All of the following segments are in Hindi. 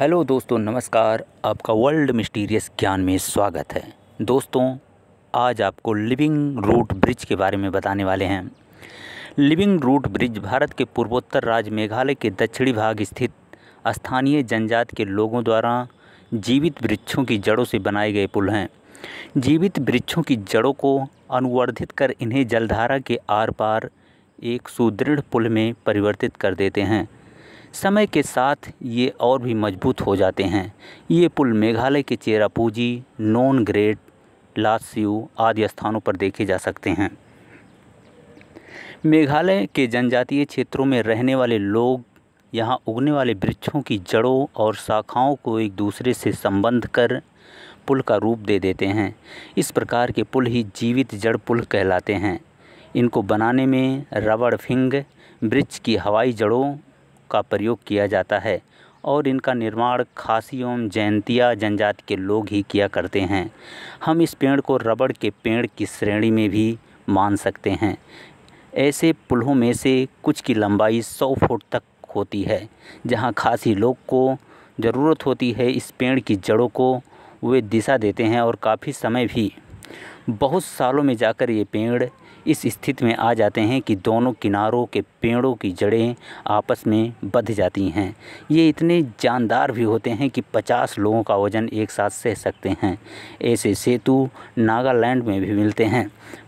हेलो दोस्तों नमस्कार आपका वर्ल्ड मिस्टीरियस ज्ञान में स्वागत है दोस्तों आज आपको लिविंग रूट ब्रिज के बारे में बताने वाले हैं लिविंग रूट ब्रिज भारत के पूर्वोत्तर राज्य मेघालय के दक्षिणी भाग स्थित स्थानीय जनजाति के लोगों द्वारा जीवित वृक्षों की जड़ों से बनाए गए पुल हैं जीवित वृक्षों की जड़ों को अनुवर्धित कर इन्हें जलधारा के आर पार एक सुदृढ़ पुल में परिवर्तित कर देते हैं समय के साथ ये और भी मजबूत हो जाते हैं ये पुल मेघालय के चेरापूंजी नॉन ग्रेट लासियू आदि स्थानों पर देखे जा सकते हैं मेघालय के जनजातीय क्षेत्रों में रहने वाले लोग यहाँ उगने वाले वृक्षों की जड़ों और शाखाओं को एक दूसरे से संबंध कर पुल का रूप दे देते हैं इस प्रकार के पुल ही जीवित जड़ पुल कहलाते हैं इनको बनाने में रबड़ फिंग वृक्ष की हवाई जड़ों का प्रयोग किया जाता है और इनका निर्माण खासी एवं जयंतिया जनजाति के लोग ही किया करते हैं हम इस पेड़ को रबड़ के पेड़ की श्रेणी में भी मान सकते हैं ऐसे पुलों में से कुछ की लंबाई सौ फुट तक होती है जहाँ खासी लोग को ज़रूरत होती है इस पेड़ की जड़ों को वे दिशा देते हैं और काफ़ी समय भी बहुत सालों में जाकर ये पेड़ इस स्थिति में आ जाते हैं कि दोनों किनारों के पेड़ों की जड़ें आपस में बंध जाती हैं ये इतने जानदार भी होते हैं कि 50 लोगों का वज़न एक साथ सह सकते हैं ऐसे सेतु नागालैंड में भी मिलते हैं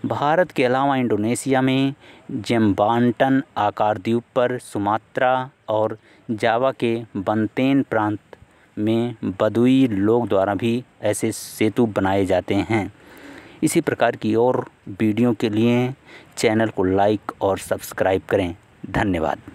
भारत के अलावा इंडोनेशिया में जेम्बांटन आकार द्वीप पर सुमात्रा और जावा के बनतेन प्रांत में बदुई लोग द्वारा भी ऐसे सेतु बनाए जाते हैं इसी प्रकार की और वीडियो के लिए चैनल को लाइक और सब्सक्राइब करें धन्यवाद